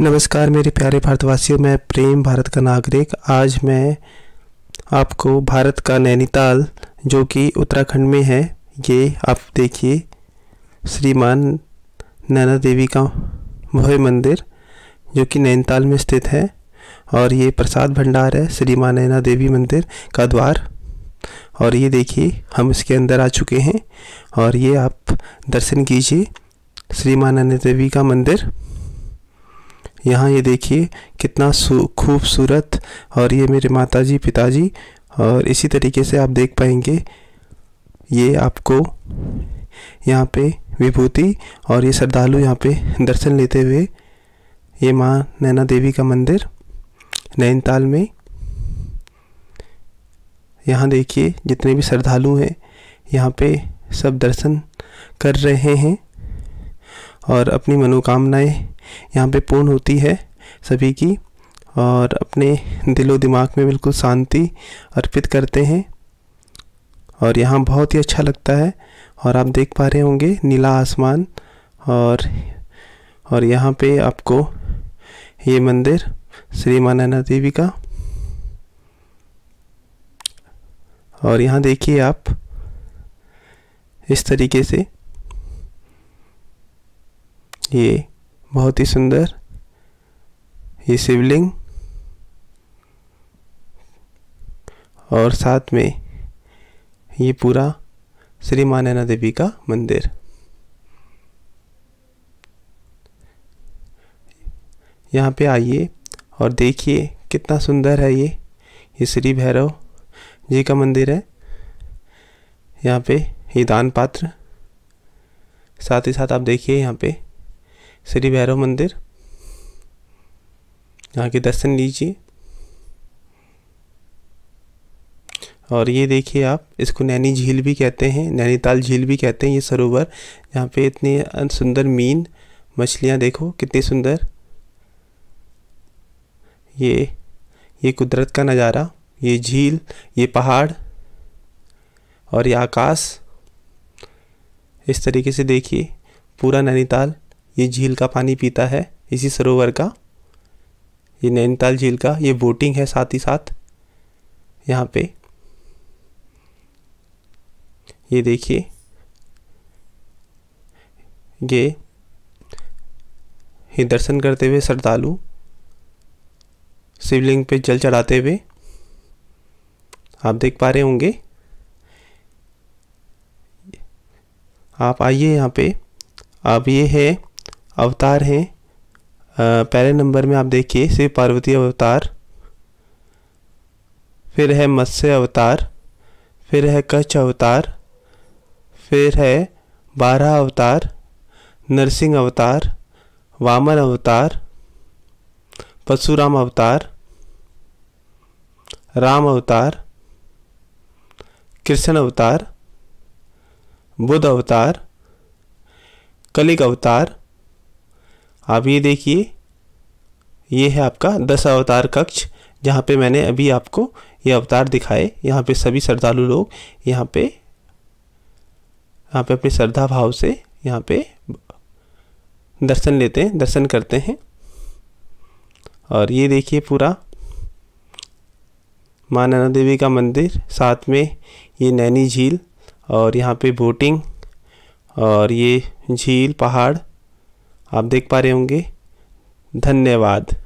नमस्कार मेरे प्यारे भारतवासियों मैं प्रेम भारत का नागरिक आज मैं आपको भारत का नैनीताल जो कि उत्तराखंड में है ये आप देखिए श्रीमान नैना देवी का भव्य मंदिर जो कि नैनीताल में स्थित है और ये प्रसाद भंडार है श्री माँ नैना देवी मंदिर का द्वार और ये देखिए हम इसके अंदर आ चुके हैं और ये आप दर्शन कीजिए श्री माँ नैना देवी का मंदिर यहाँ ये देखिए कितना खूबसूरत और ये मेरे माताजी पिताजी और इसी तरीके से आप देख पाएंगे ये आपको यहाँ पे विभूति और ये श्रद्धालु यहाँ पे दर्शन लेते हुए ये माँ नैना देवी का मंदिर नैनीताल में यहाँ देखिए जितने भी श्रद्धालु हैं यहाँ पे सब दर्शन कर रहे हैं और अपनी मनोकामनाएं यहाँ पे पूर्ण होती है सभी की और अपने दिलो दिमाग में बिल्कुल शांति अर्पित करते हैं और यहाँ बहुत ही अच्छा लगता है और आप देख पा रहे होंगे नीला आसमान और और यहाँ पे आपको ये मंदिर श्री मानना देवी का और यहाँ देखिए आप इस तरीके से ये बहुत ही सुंदर ये शिवलिंग और साथ में ये पूरा श्री मानना देवी का मंदिर यहाँ पे आइए और देखिए कितना सुंदर है ये ये श्री भैरव जी का मंदिर है यहाँ पे ये दान पात्र साथ ही साथ आप देखिए यहाँ पे श्री भैरव मंदिर यहाँ के दर्शन लीजिए और ये देखिए आप इसको नैनी झील भी कहते हैं नैनीताल झील भी कहते हैं ये सरोवर यहाँ पे इतनी सुंदर मीन मछलियाँ देखो कितनी सुंदर ये ये कुदरत का नज़ारा ये झील ये पहाड़ और ये आकाश इस तरीके से देखिए पूरा नैनीताल ये झील का पानी पीता है इसी सरोवर का ये नैनीताल झील का ये बोटिंग है साथ ही साथ यहाँ पे ये देखिए ये ये दर्शन करते हुए श्रद्धालु शिवलिंग पे जल चढ़ाते हुए आप देख पा रहे होंगे आप आइए यहाँ पे अब ये है अवतार हैं पहले नंबर में आप देखिए शिव पार्वती अवतार फिर है मत्स्य अवतार फिर है कच्छ अवतार फिर है बारह अवतार नरसिंह अवतार वामन अवतार परशुराम अवतार राम अवतार कृष्ण अवतार बुद्ध अवतार कलिक अवतार आप ये देखिए ये है आपका दस अवतार कक्ष जहाँ पे मैंने अभी आपको ये अवतार दिखाए यहाँ पे सभी श्रद्धालु लोग यहाँ पे यहाँ पे अपने श्रद्धा भाव से यहाँ पे दर्शन लेते हैं दर्शन करते हैं और ये देखिए पूरा माँ नैना देवी का मंदिर साथ में ये नैनी झील और यहाँ पे बोटिंग और ये झील पहाड़ आप देख पा रहे होंगे धन्यवाद